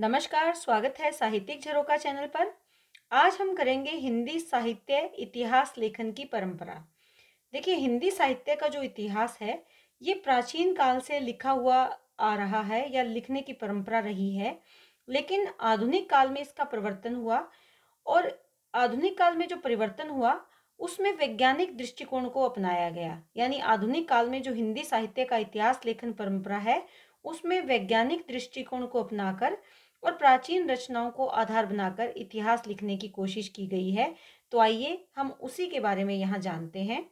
नमस्कार स्वागत है साहित्यिक झरोका चैनल पर आज हम करेंगे हिंदी साहित्य इतिहास लेखन की परंपरा देखिए हिंदी साहित्य का जो इतिहास है ये प्राचीन काल से लिखा हुआ आ रहा है या लिखने की परंपरा रही है लेकिन आधुनिक काल में इसका परिवर्तन हुआ और आधुनिक काल में जो परिवर्तन हुआ उसमें वैज्ञानिक दृष्टिकोण को अपनाया गया यानी आधुनिक काल में जो हिंदी साहित्य का इतिहास लेखन परंपरा है उसमें वैज्ञानिक दृष्टिकोण को अपनाकर कर और प्राचीन रचनाओं को आधार बनाकर इतिहास लिखने की कोशिश की गई है तो आइए हम उसी के बारे में यहाँ जानते हैं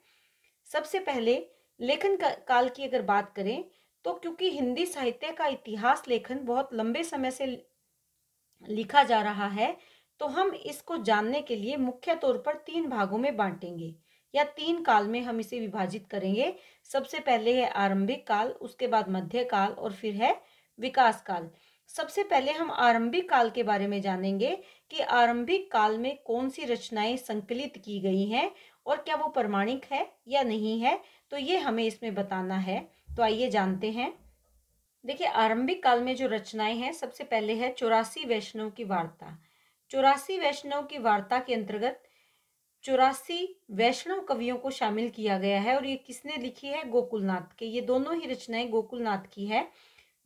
सबसे पहले लेखन का, काल की अगर बात करें तो क्योंकि हिंदी साहित्य का इतिहास लेखन बहुत लंबे समय से लिखा जा रहा है तो हम इसको जानने के लिए मुख्य तौर पर तीन भागों में बांटेंगे या तीन काल में हम इसे विभाजित करेंगे सबसे पहले है आरंभिक काल उसके बाद मध्य काल और फिर है विकास काल सबसे पहले हम आरंभिक काल के बारे में जानेंगे कि आरंभिक काल में कौन सी रचनाएं संकलित की गई हैं और क्या वो प्रमाणिक है या नहीं है तो ये हमें इसमें बताना है तो आइए जानते हैं देखिए आरंभिक काल में जो रचनाएं हैं सबसे पहले है चौरासी वैष्णव की वार्ता चौरासी वैष्णव की वार्ता के अंतर्गत चौरासी वैष्णव कवियों को शामिल किया गया है और ये किसने लिखी है गोकुलनाथ के ये दोनों ही रचनाएं गोकुलनाथ की है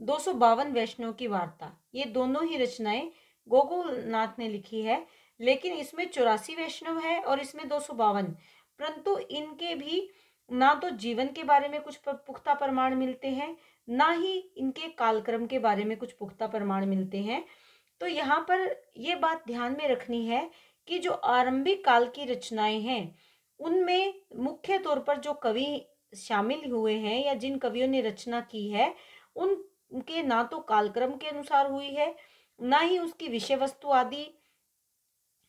दो सौ बावन वैष्णव की वार्ता ये दोनों ही रचनाएं गोकुलनाथ ने लिखी है लेकिन इसमें चौरासी वैष्णव है और इसमें दो सौ बावन परंतु इनके भी ना तो जीवन के बारे में कुछ पुख्ता प्रमाण मिलते हैं ना ही इनके कालक्रम के बारे में कुछ पुख्ता प्रमाण मिलते हैं तो यहाँ पर ये बात ध्यान में रखनी है कि जो आरंभिक काल की रचनाएं हैं उनमें मुख्य तौर पर जो कवि शामिल हुए हैं या जिन कवियों ने रचना की है उन के ना तो कालक्रम के अनुसार हुई है ना ही उसकी विषय वस्तु आदि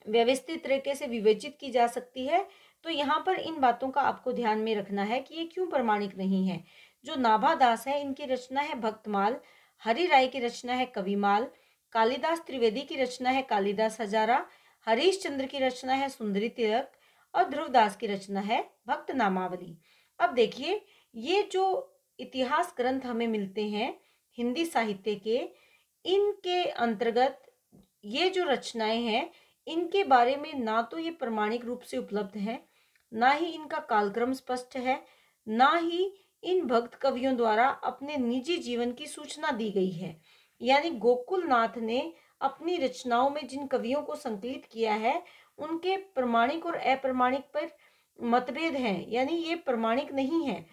व्यवस्थित तरीके से विवेचित की जा सकती है तो यहाँ पर इन बातों का आपको ध्यान में रखना है कि ये क्यों प्रमाणिक नहीं है जो नाभा दास है इनकी रचना है भक्तमाल हरि राय की रचना है कविमाल कालिदास त्रिवेदी की रचना है कालिदास हजारा हरीश चंद्र की रचना है सुंदरी तिलक और ध्रुवदास की रचना है भक्त नामावली अब देखिए ये जो इतिहास ग्रंथ हमें मिलते हैं हिंदी साहित्य के इनके अंतर्गत ये जो रचनाएं हैं इनके बारे में ना तो ये प्रमाणिक रूप से उपलब्ध है ना ही इनका कालक्रम स्पष्ट है ना ही इन भक्त कवियों द्वारा अपने निजी जीवन की सूचना दी गई है यानी गोकुल नाथ ने अपनी रचनाओं में जिन कवियों को संकलित किया है उनके प्रमाणिक और अप्रमाणिक पर मतभेद हैं यानी ये प्रमाणिक नहीं है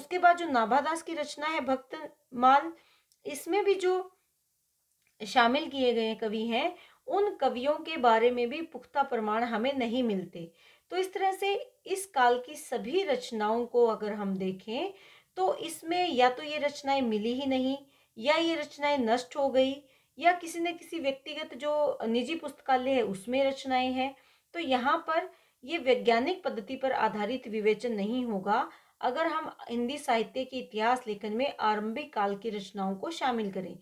उसके बाद जो नाभादास की रचना है भक्त माल इसमें भी जो शामिल किए गए कवि हैं उन कवियों के बारे में भी पुख्ता प्रमाण हमें नहीं मिलते तो इस तरह से इस काल की सभी रचनाओं को अगर हम देखें तो इसमें या तो ये रचनाएं मिली ही नहीं या ये रचनाएं नष्ट हो गई या किसी न किसी व्यक्तिगत जो निजी पुस्तकालय है उसमें रचनाएं हैं तो यहाँ पर ये वैज्ञानिक पद्धति पर आधारित विवेचन नहीं होगा अगर हम हिंदी साहित्य के इतिहास लेखन में आरंभिक काल की रचनाओं को शामिल करें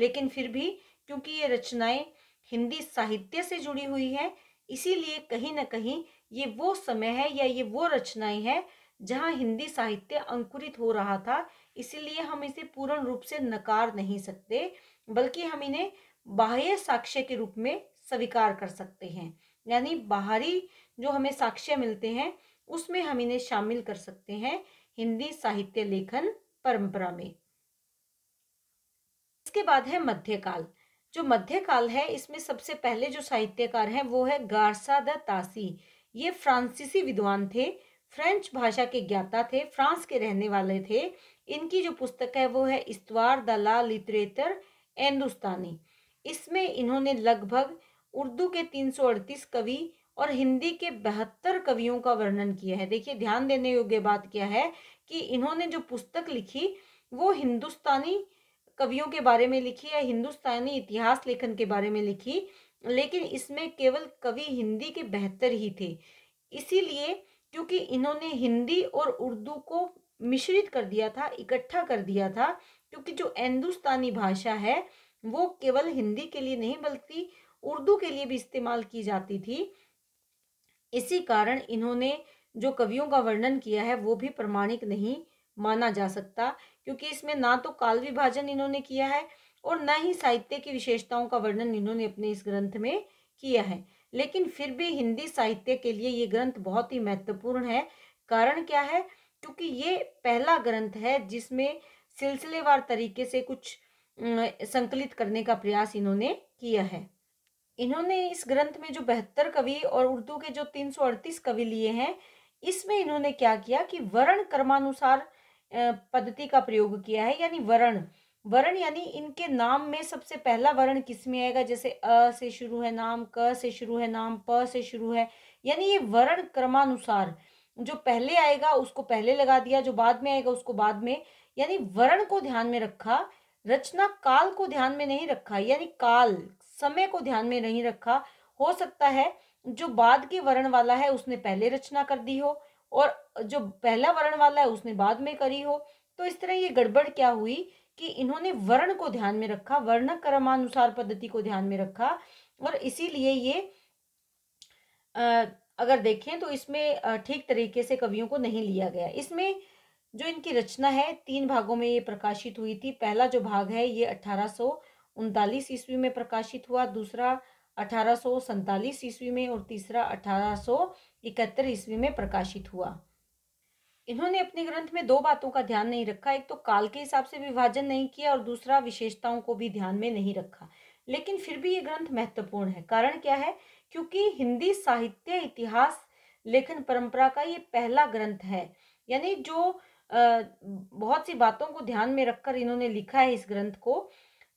लेकिन फिर भी क्योंकि ये रचनाएं हिंदी साहित्य से जुड़ी हुई है इसीलिए कहीं ना कहीं ये वो समय है या ये वो रचनाएं हैं जहाँ हिंदी साहित्य अंकुरित हो रहा था इसीलिए हम इसे पूर्ण रूप से नकार नहीं सकते बल्कि हम इन्हें बाह्य साक्ष्य के रूप में स्वीकार कर सकते हैं यानी बाहरी जो हमें साक्ष्य मिलते हैं उसमें हम इन्हें शामिल कर सकते हैं हिंदी साहित्य लेखन परंपरा में इसके बाद है मध्यकाल जो मध्यकाल है इसमें सबसे पहले जो साहित्यकार हैं वो है गारसा द तासी ये फ्रांसीसी विद्वान थे फ्रेंच भाषा के ज्ञाता थे फ्रांस के रहने वाले थे इनकी जो पुस्तक है वो है इस्तवार द ला लिटरेचर हिंदुस्तानी इसमें इन्होंने लगभग उर्दू के अड़तीस कवि और हिंदी के बहत्तर कवियों का वर्णन किया है देखिए ध्यान देने योग्य बात क्या है कि इन्होंने जो पुस्तक लिखी वो हिंदुस्तानी कवियों के बारे में लिखी या हिंदुस्तानी इतिहास लेखन के बारे में लिखी लेकिन इसमें केवल कवि हिंदी के बेहतर ही थे इसीलिए क्योंकि इन्होंने हिंदी और उर्दू को मिश्रित कर दिया था इकट्ठा कर दिया था क्योंकि जो हिंदुस्तानी भाषा है वो केवल हिंदी के लिए नहीं बल्कि उर्दू के लिए भी इस्तेमाल की जाती थी इसी कारण इन्होंने जो कवियों का वर्णन किया है वो भी प्रमाणिक नहीं माना जा सकता क्योंकि इसमें ना तो काल विभाजन इन्होंने किया है और न ही साहित्य की विशेषताओं का वर्णन इन्होंने अपने इस ग्रंथ में किया है लेकिन फिर भी हिंदी साहित्य के लिए ये ग्रंथ बहुत ही महत्वपूर्ण है कारण क्या है क्योंकि ये पहला ग्रंथ है जिसमें सिलसिलेवार तरीके से कुछ संकलित करने का प्रयास इन्होंने किया है इन्होंने इस ग्रंथ में जो बहत्तर कवि और उर्दू के जो तीन सौ अड़तीस कवि लिए हैं इसमें इन्होंने क्या किया कि वर्ण कर्मानुसार पद्धति का प्रयोग किया है यानी वर्ण वर्ण यानी इनके नाम में सबसे पहला वर्ण किस में आएगा जैसे अ से शुरू है नाम क से शुरू है नाम प से शुरू है यानी ये वर्ण क्रमानुसार जो पहले आएगा उसको पहले लगा दिया जो बाद में आएगा उसको बाद में यानी वर्ण को ध्यान में रखा रचना काल को ध्यान में नहीं रखा यानी काल समय को ध्यान में नहीं रखा हो सकता है जो बाद के वर्ण वाला है उसने पहले रचना कर दी हो और जो पहला वर्ण वाला है उसने बाद में करी हो तो इस तरह ये गड़बड़ क्या हुई कि इन्होंने वर्ण को ध्यान में रखा वर्ण क्रमानुसार पद्धति को ध्यान में रखा और इसीलिए ये आ, अगर देखें तो इसमें ठीक तरीके से कवियों को नहीं लिया गया इसमें जो इनकी रचना है तीन भागों में ये प्रकाशित हुई थी पहला जो भाग है ये अठारह सौ उनतालीस ईस्वी में प्रकाशित हुआ दूसरा अठारह सौ ईस्वी में और तीसरा अठारह ईस्वी में प्रकाशित हुआ इन्होंने अपने ग्रंथ में दो बातों का ध्यान नहीं रखा एक तो काल के हिसाब से विभाजन नहीं किया और दूसरा विशेषताओं को भी ध्यान में नहीं रखा लेकिन फिर भी ये ग्रंथ महत्वपूर्ण है कारण क्या है क्योंकि हिंदी साहित्य इतिहास लेखन परंपरा का ये पहला ग्रंथ है यानी जो बहुत सी बातों को ध्यान में रखकर इन्होंने लिखा है इस ग्रंथ को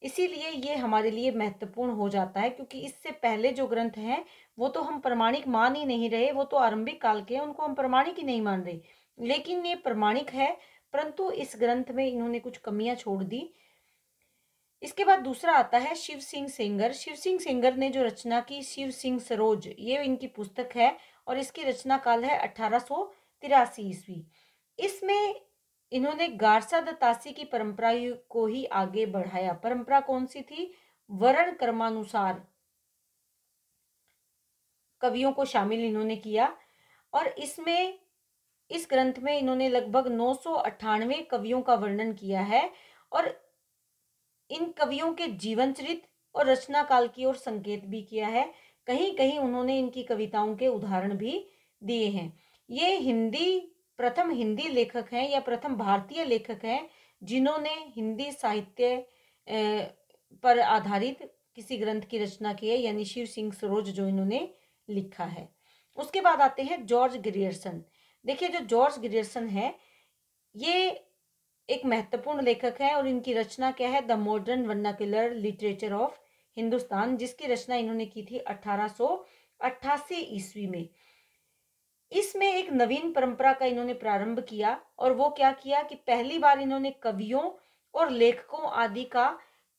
इसीलिए ये हमारे लिए महत्वपूर्ण हो जाता है क्योंकि इससे पहले जो ग्रंथ हैं वो तो हम प्रमाणिक मान ही नहीं रहे वो तो आरंभिक काल के हैं उनको हम प्रमाणिक ही नहीं मान रहे लेकिन ये प्रमाणिक है परंतु इस ग्रंथ में इन्होंने कुछ कमियां छोड़ दी इसके बाद दूसरा आता है शिव सिंह सेंगर शिव सिंह सेंगर ने जो रचना की शिव सिंह सरोज ये इनकी पुस्तक है और इसकी रचना काल है अठारह ईस्वी इसमें इन्होंने गारसा दत्तासी की परंपरा को ही आगे बढ़ाया परंपरा कौन सी थी वर्ण कर्मानुसार कवियों को शामिल इन्होंने किया और इसमें इस ग्रंथ में इन्होंने लगभग नौ कवियों का वर्णन किया है और इन कवियों के जीवन चरित और रचना काल की ओर संकेत भी किया है कहीं कहीं उन्होंने इनकी कविताओं के उदाहरण भी दिए हैं ये हिंदी प्रथम हिंदी लेखक हैं या प्रथम भारतीय लेखक हैं जिन्होंने हिंदी साहित्य पर आधारित किसी ग्रंथ की रचना की है यानी शिव सिंह सरोज जो इन्होंने लिखा है उसके बाद आते हैं जॉर्ज ग्रियर्सन देखिए जो जॉर्ज ग्रियर्सन है ये एक महत्वपूर्ण लेखक है और इनकी रचना क्या है the modern vernacular literature of Hindustan जिसकी रचना इन्होंने की थी अठारह ईस्वी में इसमें एक नवीन परंपरा का इन्होंने प्रारंभ किया और वो क्या किया कि पहली बार इन्होंने कवियों और लेखकों आदि का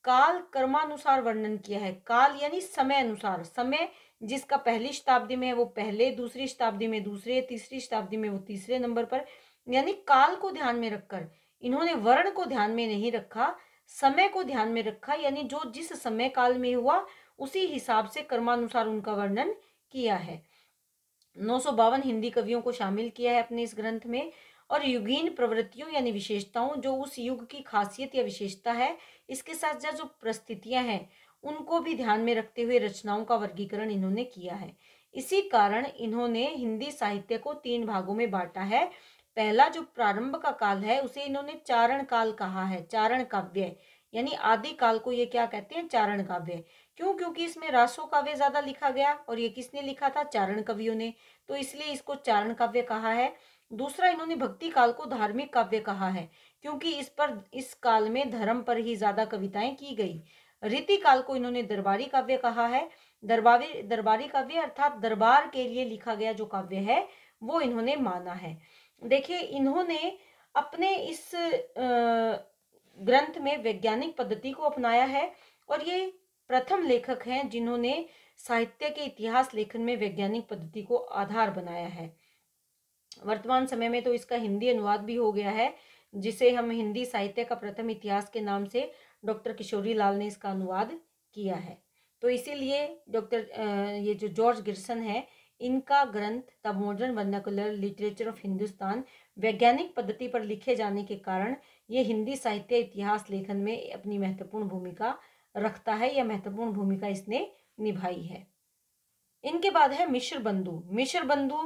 काल कर्मानुसार वर्णन किया है काल यानी समय अनुसार समय जिसका पहली शताब्दी में है वो पहले दूसरी शताब्दी में दूसरे तीसरी शताब्दी में वो तीसरे नंबर पर यानी काल को ध्यान में रखकर इन्होंने वर्ण को ध्यान में नहीं रखा समय को ध्यान में रखा यानी जो जिस समय काल में हुआ उसी हिसाब से कर्मानुसार उनका वर्णन किया है नौ हिंदी कवियों को शामिल किया है अपने इस ग्रंथ में और युगीन प्रवृत्तियों यानी विशेषताओं जो उस युग की खासियत या विशेषता है इसके साथ साथ जो परिस्थितियां हैं उनको भी ध्यान में रखते हुए रचनाओं का वर्गीकरण इन्होंने किया है इसी कारण इन्होंने हिंदी साहित्य को तीन भागों में बांटा है पहला जो प्रारंभ का काल है उसे इन्होंने चारण काल कहा है चारण काव्य यानी आदि काल को ये क्या कहते हैं चारण काव्य क्यों क्योंकि इसमें रासो काव्य ज्यादा लिखा गया और ये किसने लिखा था चारण कवियों ने तो इसलिए इसको चारण काव्य कहा है दूसरा इन्होंने भक्ति काल को धार्मिक काव्य कहा है क्योंकि इस पर इस काल में धर्म पर ही ज्यादा कविताएं की गई रीति काल को इन्होंने दरबारी काव्य कहा है दरबारी दरबारी काव्य अर्थात दरबार के लिए लिखा गया जो काव्य है वो इन्होंने माना है देखिए इन्होंने अपने इस ग्रंथ में वैज्ञानिक पद्धति को अपनाया है और ये प्रथम लेखक हैं जिन्होंने साहित्य के इतिहास लेखन में वैज्ञानिक पद्धति को आधार बनाया है वर्तमान समय में तो इसका हिंदी अनुवाद भी हो गया है जिसे हम हिंदी साहित्य का प्रथम इतिहास के नाम से डॉक्टर किशोरी लाल ने इसका अनुवाद किया है तो इसीलिए डॉक्टर ये जो जॉर्ज गिरसन है इनका ग्रंथ the modern vernacular literature of Hindustan वैज्ञानिक पद्धति पर लिखे जाने के कारण ये हिंदी साहित्य इतिहास लेखन में अपनी महत्वपूर्ण भूमिका रखता है या महत्वपूर्ण भूमिका इसने निभाई है इनके बाद है मिश्र बंधु मिश्र बंधु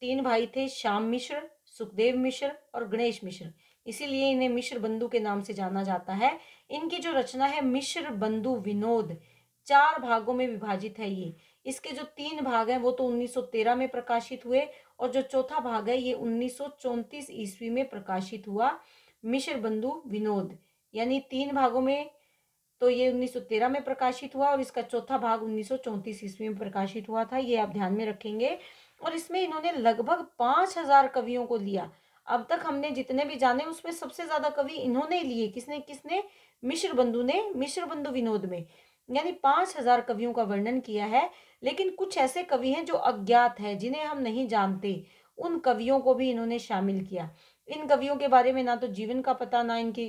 तीन भाई थे श्याम मिश्र सुखदेव मिश्र और गणेश मिश्र इसीलिए इन्हें मिश्र बंधु के नाम से जाना जाता है इनकी जो रचना है मिश्र बंधु विनोद चार भागों में विभाजित है ये इसके जो तीन भाग हैं वो तो 1913 में प्रकाशित हुए और जो चौथा भाग है ये उन्नीस ईस्वी में प्रकाशित हुआ मिश्र बंधु विनोद यानी तीन भागों में तो ये 1913 में प्रकाशित हुआ और इसका चौथा भाग 1934 ईस्वी में प्रकाशित हुआ था ये आप ध्यान में रखेंगे और इसमें इन्होंने लगभग पाँच हजार कवियों को लिया अब तक हमने जितने भी जाने उसमें सबसे ज़्यादा कवि इन्होंने लिए किसने किसने मिश्र बंधु ने मिश्र बंधु विनोद में यानी पाँच हजार कवियों का वर्णन किया है लेकिन कुछ ऐसे कवि हैं जो अज्ञात हैं जिन्हें हम नहीं जानते उन कवियों को भी इन्होंने शामिल किया इन कवियों के बारे में ना तो जीवन का पता ना इनकी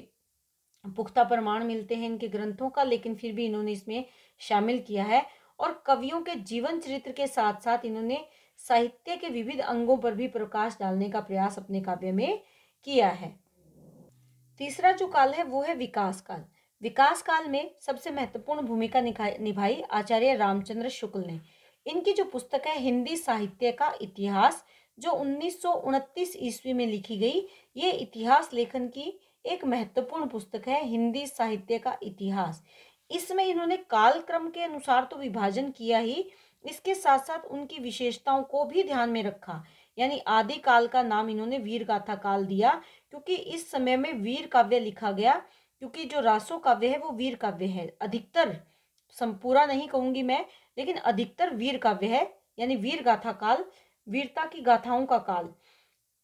पुख्ता प्रमाण मिलते हैं इनके ग्रंथों का लेकिन फिर भी इन्होंने इसमें शामिल किया है और कवियों के जीवन चरित्र के साथ साथ इन्होंने साहित्य के विविध अंगों पर भी प्रकाश डालने का प्रयास अपने काव्य में किया है तीसरा जो काल है वो है विकास काल विकास काल में सबसे महत्वपूर्ण भूमिका निभाई आचार्य रामचंद्र शुक्ल ने इनकी जो पुस्तक है हिंदी साहित्य का इतिहास जो 1929 ईस्वी में लिखी गई ये इतिहास लेखन की एक महत्वपूर्ण पुस्तक है हिंदी साहित्य का इतिहास इसमें इन्होंने कालक्रम के अनुसार तो विभाजन किया ही इसके साथ साथ उनकी विशेषताओं को भी ध्यान में रखा यानी आदि काल का नाम इन्होंने वीर गाथा काल दिया क्योंकि इस समय में वीर काव्य लिखा गया क्योंकि जो रासो काव्य है वो वीर काव्य है अधिकतर संपूरा नहीं कहूंगी मैं लेकिन अधिकतर वीर काव्य है यानी वीर गाथा काल वीरता की गाथाओं का काल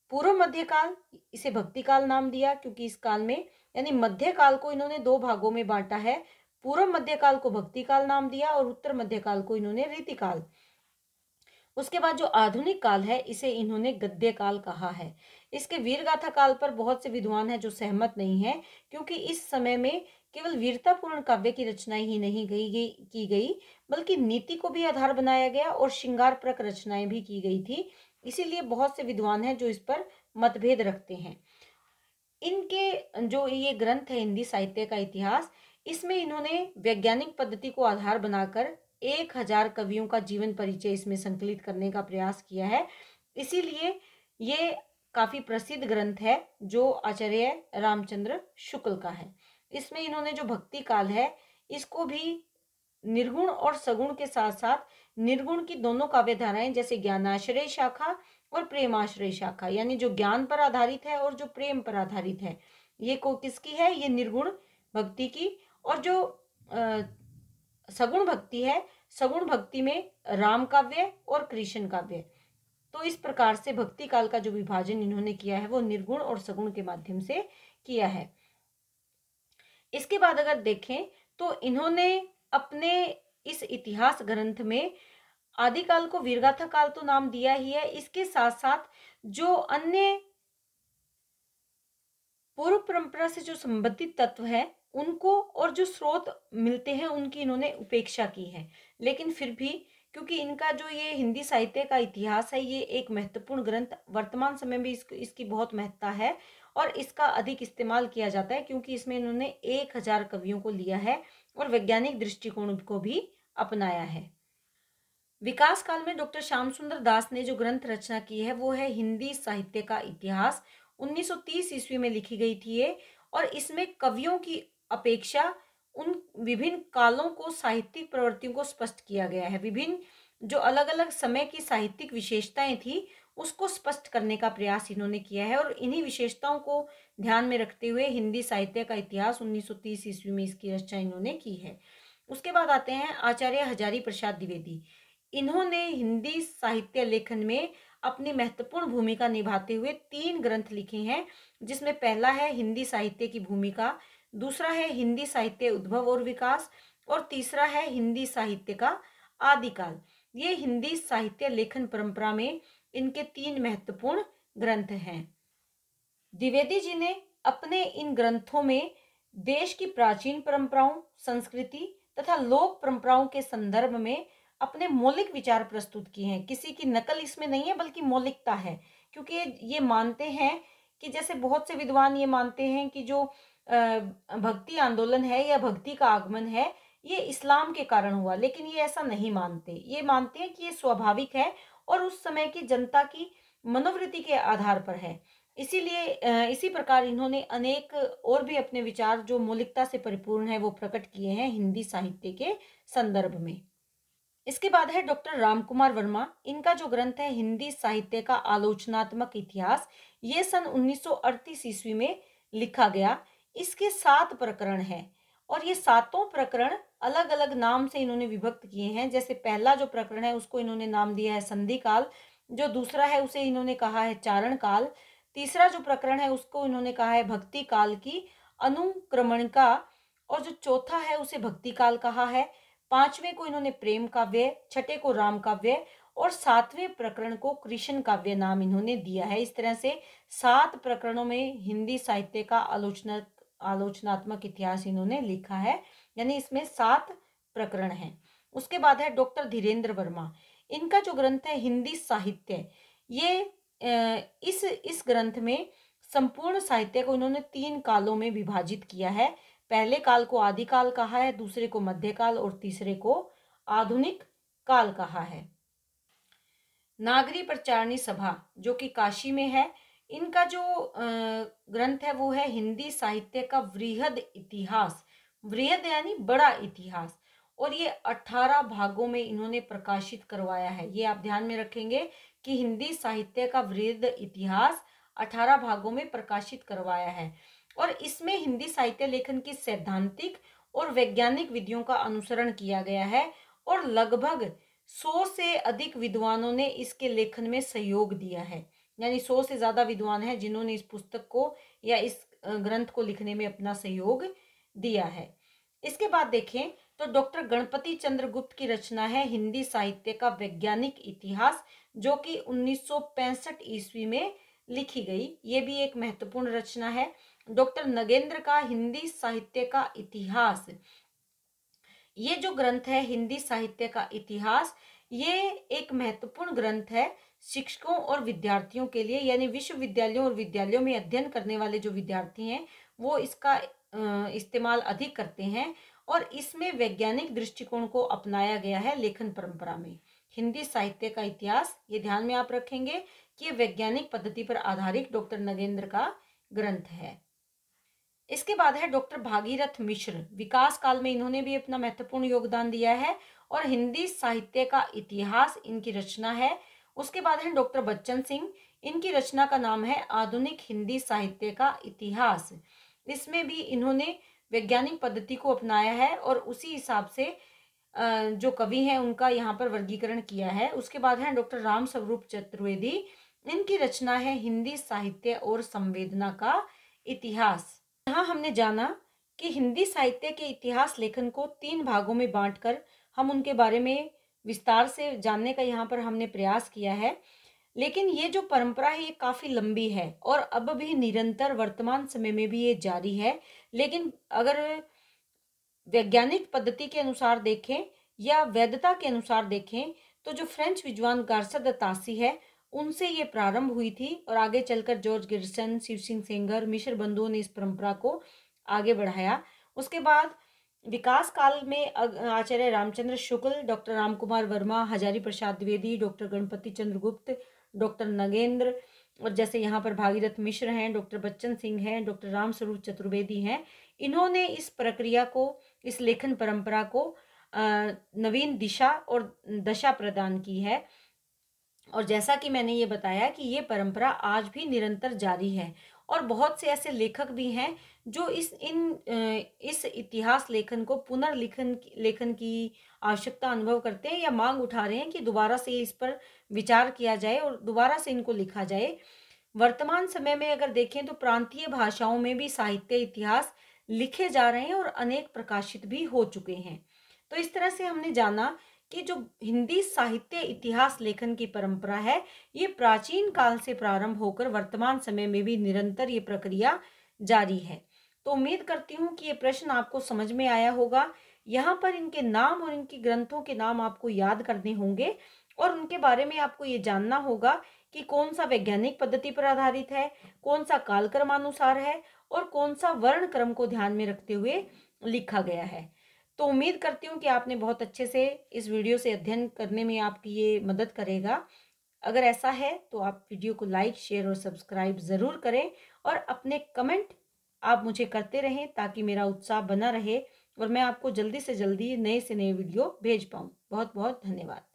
पूर्व मध्य काल इसे भक्ति काल नाम दिया क्योंकि इस काल में यानी मध्य काल को इन्होंने दो भागों में बांटा है पूर्व मध्य काल को भक्ति काल नाम दिया और उत्तर मध्य काल को इन्होंने रीति काल उसके बाद जो आधुनिक काल है इसे इन्होंने गद्य काल कहा है इसके वीरगाथा काल पर बहुत से विद्वान हैं जो सहमत नहीं है क्योंकि इस समय में केवल वीरतापूर्ण काव्य की रचना ही नहीं गई, गई की गई बल्कि नीति को भी आधार बनाया गया और श्रृंगार प्रक रचनाएं भी की गई थी इसीलिए बहुत से विद्वान हैं जो इस पर मतभेद रखते हैं इनके जो ये ग्रंथ है हिंदी साहित्य का इतिहास इसमें इन्होंने वैज्ञानिक पद्धति को आधार बनाकर एक हजार कवियों का जीवन परिचय इसमें संकलित करने का प्रयास किया है इसीलिए ये काफ़ी प्रसिद्ध ग्रंथ है जो आचार्य रामचंद्र शुक्ल का है इसमें इन्होंने जो भक्ति काल है इसको भी निर्गुण और सगुण के साथ साथ निर्गुण की दोनों काव्य धाराएं जैसे ज्ञानाश्रय शाखा और प्रेमाश्रय शाखा यानी जो ज्ञान पर आधारित है और जो प्रेम पर आधारित है ये को किसकी है ये निर्गुण भक्ति की और जो आ, सगुण भक्ति है सगुण भक्ति में राम काव्य और कृष्ण काव्य तो इस प्रकार से भक्ति काल का जो विभाजन इन्होंने किया है वो निर्गुण और सगुण के माध्यम से किया है इसके बाद अगर देखें तो इन्होंने अपने इस इतिहास ग्रंथ में आदिकाल को वीरगाथा काल तो नाम दिया ही है इसके साथ साथ जो अन्य पूर्व परंपरा से जो संबंधित तत्व है उनको और जो स्रोत मिलते हैं उनकी इन्होंने उपेक्षा की है लेकिन फिर भी क्योंकि इनका जो ये हिंदी साहित्य का इतिहास है ये एक महत्वपूर्ण ग्रंथ वर्तमान समय में इसको इसकी बहुत महत्ता है और इसका अधिक इस्तेमाल किया जाता है क्योंकि इसमें इन्होंने एक हजार कवियों को लिया है और वैज्ञानिक दृष्टिकोण को भी अपनाया है विकास काल में डॉक्टर श्याम सुंदर दास ने जो ग्रंथ रचना की है वो है हिंदी साहित्य का इतिहास 1930 ईस्वी में लिखी गई थी ये और इसमें कवियों की अपेक्षा उन विभिन्न कालों को साहित्यिक प्रवृत्तियों को स्पष्ट किया गया है विभिन्न जो अलग अलग समय की साहित्यिक विशेषताएं थी उसको स्पष्ट करने का प्रयास इन्होंने किया है और इन्हीं विशेषताओं को ध्यान में रखते हुए हिंदी साहित्य का इतिहास 1930 ईस्वी में इसकी रचना इन्होंने की है उसके बाद आते हैं आचार्य हजारी प्रसाद द्विवेदी इन्होंने हिंदी साहित्य लेखन में अपनी महत्वपूर्ण भूमिका निभाते हुए तीन ग्रंथ लिखे हैं जिसमें पहला है हिंदी साहित्य की भूमिका दूसरा है हिंदी साहित्य उद्भव और विकास और तीसरा है हिंदी साहित्य का आदिकाल ये हिंदी साहित्य लेखन परंपरा में इनके तीन महत्वपूर्ण ग्रंथ हैं द्विवेदी जी ने अपने इन ग्रंथों में देश की प्राचीन परंपराओं संस्कृति तथा लोक परंपराओं के संदर्भ में अपने मौलिक विचार प्रस्तुत किए हैं किसी की नकल इसमें नहीं है बल्कि मौलिकता है क्योंकि ये मानते हैं कि जैसे बहुत से विद्वान ये मानते हैं कि जो भक्ति आंदोलन है या भक्ति का आगमन है ये इस्लाम के कारण हुआ लेकिन ये ऐसा नहीं मानते ये मानते हैं कि ये स्वाभाविक है और उस समय की जनता की मनोवृत्ति के आधार पर है इसीलिए इसी प्रकार इन्होंने अनेक और भी अपने विचार जो मौलिकता से परिपूर्ण है वो प्रकट किए हैं हिंदी साहित्य के संदर्भ में इसके बाद है डॉक्टर रामकुमार वर्मा इनका जो ग्रंथ है हिंदी साहित्य का आलोचनात्मक इतिहास ये सन 1938 ईस्वी में लिखा गया इसके सात प्रकरण हैं और ये सातों प्रकरण अलग अलग नाम से इन्होंने विभक्त किए हैं जैसे पहला जो प्रकरण है उसको इन्होंने नाम दिया है संधि काल जो दूसरा है उसे इन्होंने कहा है चारण काल तीसरा जो प्रकरण है उसको इन्होंने कहा है भक्ति काल की अनुक्रमण का और जो चौथा है उसे भक्ति काल कहा है पांचवें को इन्होंने प्रेम काव्य छठे को राम काव्य और सातवें प्रकरण को कृष्ण काव्य नाम इन्होंने दिया है इस तरह से सात प्रकरणों में हिंदी साहित्य का आलोचना आलोचनात्मक इतिहास इन्होंने लिखा है यानी इसमें सात प्रकरण हैं उसके बाद है डॉक्टर धीरेन्द्र वर्मा इनका जो ग्रंथ है हिंदी साहित्य ये इस इस ग्रंथ में संपूर्ण साहित्य को इन्होंने तीन कालों में विभाजित किया है पहले काल को आदिकाल कहा है दूसरे को मध्यकाल और तीसरे को आधुनिक काल कहा है नागरी प्रचारणी सभा जो कि काशी में है इनका जो ग्रंथ है वो है हिंदी साहित्य का वृहद इतिहास वृहद यानी बड़ा इतिहास और ये 18 भागों में इन्होंने प्रकाशित करवाया है ये आप ध्यान में रखेंगे कि हिंदी साहित्य का वृहद इतिहास 18 भागों में प्रकाशित करवाया है और इसमें हिंदी साहित्य लेखन की सैद्धांतिक और वैज्ञानिक विधियों का अनुसरण किया गया है और लगभग सौ से अधिक विद्वानों ने इसके लेखन में सहयोग दिया है यानी सौ से ज़्यादा विद्वान हैं जिन्होंने इस पुस्तक को या इस ग्रंथ को लिखने में अपना सहयोग दिया है इसके बाद देखें तो डॉक्टर गणपति चंद्र गुप्त की रचना है हिंदी साहित्य का वैज्ञानिक इतिहास जो कि 1965 ईस्वी में लिखी गई ये भी एक महत्वपूर्ण रचना है डॉक्टर नगेंद्र का हिंदी साहित्य का इतिहास ये जो ग्रंथ है हिंदी साहित्य का इतिहास ये एक महत्वपूर्ण ग्रंथ है शिक्षकों और विद्यार्थियों के लिए यानी विश्वविद्यालयों और विद्यालयों में अध्ययन करने वाले जो विद्यार्थी हैं वो इसका इस्तेमाल अधिक करते हैं और इसमें वैज्ञानिक दृष्टिकोण को अपनाया गया है लेखन परंपरा में हिंदी साहित्य का इतिहास ये ध्यान में आप रखेंगे कि वैज्ञानिक पद्धति पर आधारित डॉक्टर नगेंद्र का ग्रंथ है इसके बाद है डॉक्टर भागीरथ मिश्र विकास काल में इन्होंने भी अपना महत्वपूर्ण योगदान दिया है और हिंदी साहित्य का इतिहास इनकी रचना है उसके बाद हैं डॉक्टर बच्चन सिंह इनकी रचना का नाम है आधुनिक हिंदी साहित्य का इतिहास इसमें भी इन्होंने वैज्ञानिक पद्धति को अपनाया है और उसी हिसाब से जो कवि हैं उनका यहाँ पर वर्गीकरण किया है उसके बाद है डॉक्टर राम स्वरूप चतुर्वेदी इनकी रचना है हिंदी साहित्य और संवेदना का इतिहास यहाँ हमने जाना कि हिंदी साहित्य के इतिहास लेखन को तीन भागों में बांटकर हम उनके बारे में विस्तार से जानने का यहाँ पर हमने प्रयास किया है लेकिन ये जो परंपरा है ये काफ़ी लंबी है और अब भी निरंतर वर्तमान समय में भी ये जारी है लेकिन अगर वैज्ञानिक पद्धति के अनुसार देखें या वैधता के अनुसार देखें तो जो फ्रेंच विद्वान गार्सद तासी है उनसे ये प्रारंभ हुई थी और आगे चलकर जॉर्ज गिरसन शिव सिंह सेंगर मिश्र बंधुओं ने इस परंपरा को आगे बढ़ाया उसके बाद विकास काल में Acharya Ramchandra Shukla doctor Ramkumar Verma Hazari Prasad Dwivedi doctor Ganpati Chandra Gupt doctor Nagendra और जैसे यहाँ पर भागीरथ मिश्र हैं डॉक्टर बच्चन सिंह हैं डॉक्टर रामस्वरूप चतुर्वेदी हैं इन्होंने इस प्रक्रिया को इस लेखन परंपरा को नवीन दिशा और दशा प्रदान की है और जैसा कि मैंने ये बताया कि ये परंपरा आज भी निरंतर जारी है और बहुत से ऐसे लेखक भी हैं जो इस इन इस इतिहास लेखन को पुनर्लिखन लेखन की आवश्यकता अनुभव करते हैं या मांग उठा रहे हैं कि दोबारा से इस पर विचार किया जाए और दोबारा से इनको लिखा जाए वर्तमान समय में अगर देखें तो प्रांतीय भाषाओं में भी साहित्य इतिहास लिखे जा रहे हैं और अनेक प्रकाशित भी हो चुके हैं तो इस तरह से हमने जाना कि जो हिंदी साहित्य इतिहास लेखन की परंपरा है ये प्राचीन काल से प्रारंभ होकर वर्तमान समय में भी निरंतर ये प्रक्रिया जारी है तो उम्मीद करती हूँ कि ये प्रश्न आपको समझ में आया होगा यहाँ पर इनके नाम और इनके ग्रंथों के नाम आपको याद करने होंगे और उनके बारे में आपको ये जानना होगा कि कौन सा वैज्ञानिक पद्धति पर आधारित है कौन सा कालक्रमानुसार है और कौन सा वर्ण क्रम को ध्यान में रखते हुए लिखा गया है तो उम्मीद करती हूँ कि आपने बहुत अच्छे से इस वीडियो से अध्ययन करने में आपकी ये मदद करेगा अगर ऐसा है तो आप वीडियो को लाइक शेयर और सब्सक्राइब ज़रूर करें और अपने कमेंट आप मुझे करते रहें ताकि मेरा उत्साह बना रहे और मैं आपको जल्दी से जल्दी नए से नए वीडियो भेज पाऊँ बहुत बहुत धन्यवाद